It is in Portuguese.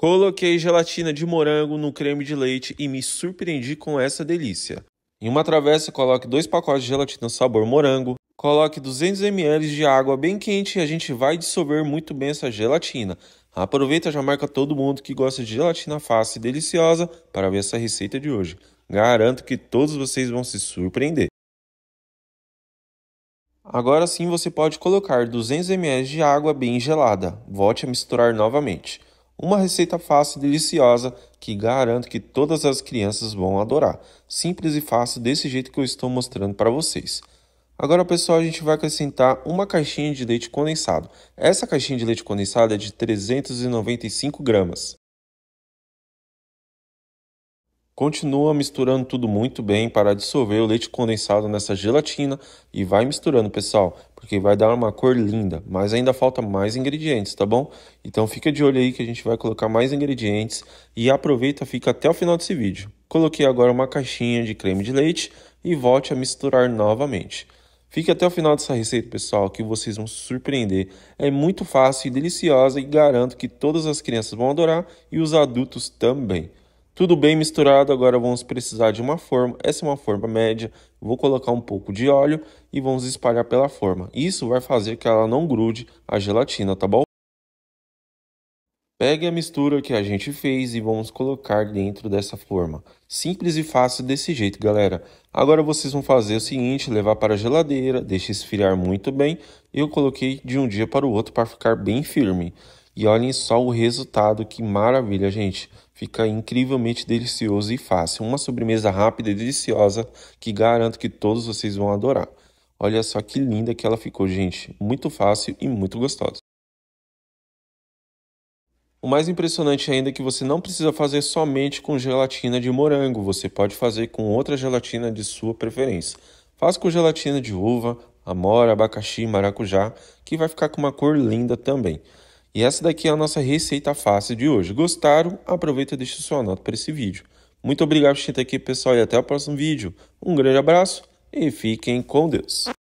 Coloquei gelatina de morango no creme de leite e me surpreendi com essa delícia. Em uma travessa, coloque dois pacotes de gelatina sabor morango, coloque 200 ml de água bem quente e a gente vai dissolver muito bem essa gelatina. Aproveita e já marca todo mundo que gosta de gelatina fácil e deliciosa para ver essa receita de hoje. Garanto que todos vocês vão se surpreender. Agora sim você pode colocar 200 ml de água bem gelada. Volte a misturar novamente. Uma receita fácil e deliciosa que garanto que todas as crianças vão adorar. Simples e fácil desse jeito que eu estou mostrando para vocês. Agora, pessoal, a gente vai acrescentar uma caixinha de leite condensado. Essa caixinha de leite condensado é de 395 gramas. Continua misturando tudo muito bem para dissolver o leite condensado nessa gelatina e vai misturando, pessoal, porque vai dar uma cor linda, mas ainda falta mais ingredientes, tá bom? Então fica de olho aí que a gente vai colocar mais ingredientes e aproveita, fica até o final desse vídeo. Coloquei agora uma caixinha de creme de leite e volte a misturar novamente. Fique até o final dessa receita, pessoal, que vocês vão se surpreender. É muito fácil e deliciosa e garanto que todas as crianças vão adorar e os adultos também. Tudo bem misturado, agora vamos precisar de uma forma. Essa é uma forma média. Vou colocar um pouco de óleo e vamos espalhar pela forma. Isso vai fazer que ela não grude a gelatina, tá bom? Pegue a mistura que a gente fez e vamos colocar dentro dessa forma. Simples e fácil desse jeito, galera. Agora vocês vão fazer o seguinte, levar para a geladeira, deixe esfriar muito bem. Eu coloquei de um dia para o outro para ficar bem firme. E olhem só o resultado, que maravilha, gente. Fica incrivelmente delicioso e fácil. Uma sobremesa rápida e deliciosa que garanto que todos vocês vão adorar. Olha só que linda que ela ficou, gente. Muito fácil e muito gostosa. O mais impressionante ainda é que você não precisa fazer somente com gelatina de morango, você pode fazer com outra gelatina de sua preferência. Faça com gelatina de uva, amora, abacaxi, maracujá, que vai ficar com uma cor linda também. E essa daqui é a nossa receita fácil de hoje. Gostaram? Aproveita e deixa sua nota para esse vídeo. Muito obrigado por estar aqui, pessoal, e até o próximo vídeo. Um grande abraço e fiquem com Deus.